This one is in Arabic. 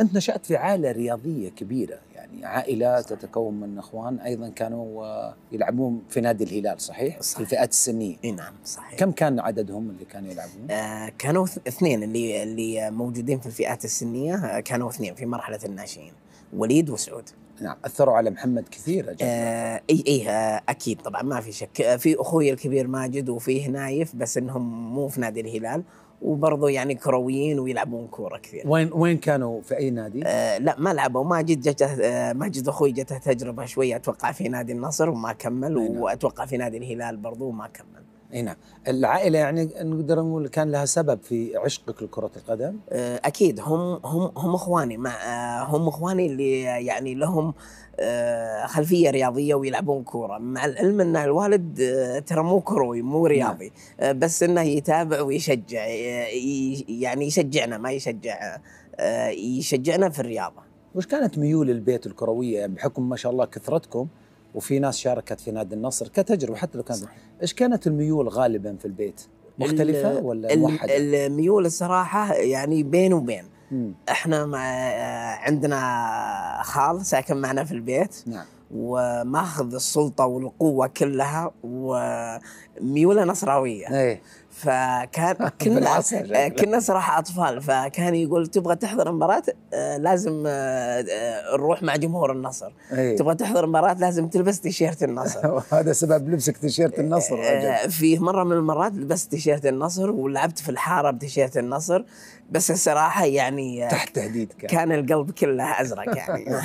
أنت نشأت في عائلة رياضية كبيرة يعني عائلة صحيح. تتكون من أخوان أيضا كانوا آه، يلعبون في نادي الهلال صحيح؟, صحيح. في الفئات السنية اي نعم صحيح كم كان عددهم اللي كانوا يلعبون؟ آه كانوا اثنين اللي اللي موجودين في الفئات السنية آه، كانوا اثنين في مرحلة الناشئين وليد وسعود نعم اثروا على محمد كثير آه اي اي آه اكيد طبعا ما في شك آه، في اخوي الكبير ماجد وفيه نايف بس انهم مو في نادي الهلال وبرضه يعني كرويين ويلعبون كوره كثير وين وين كانوا في اي نادي؟ آه لا ما لعبوا ماجد جت آه ماجد اخوي جته تجربه شويه اتوقع في نادي النصر وما كمل نعم. واتوقع في نادي الهلال برضه وما كمل اي نعم العائله يعني نقدر نقول كان لها سبب في عشقك لكره القدم أه، اكيد هم هم هم اخواني ما أه، هم اخواني اللي يعني لهم أه، خلفيه رياضيه ويلعبون كوره مع العلم ان الوالد ترى مو كروي مو نعم. رياضي بس انه يتابع ويشجع يعني يشجعنا ما يشجع يشجعنا في الرياضه وش كانت ميول البيت الكرويه بحكم ما شاء الله كثرتكم وفي ناس شاركت في نادي النصر كتجربه حتى لو كانت ايش كانت الميول غالبا في البيت؟ مختلفه ولا موحده؟ الميول الصراحه يعني بين وبين مم. احنا مع عندنا خال ساكن معنا في البيت نعم. وماخذ السلطه والقوه كلها وميوله نصراويه أيه. فكان كنا كنا صراحه اطفال فكان يقول تبغى تحضر مباراه آه، لازم آه، آه، نروح مع جمهور النصر أيه. تبغى تحضر مباراه لازم تلبس تيشيرت النصر هذا سبب لبسك تيشيرت النصر في مره من المرات لبست تيشيرت النصر ولعبت في الحاره بتيشيرت النصر بس الصراحه يعني تحت تهديد كان, كان القلب كله ازرق يعني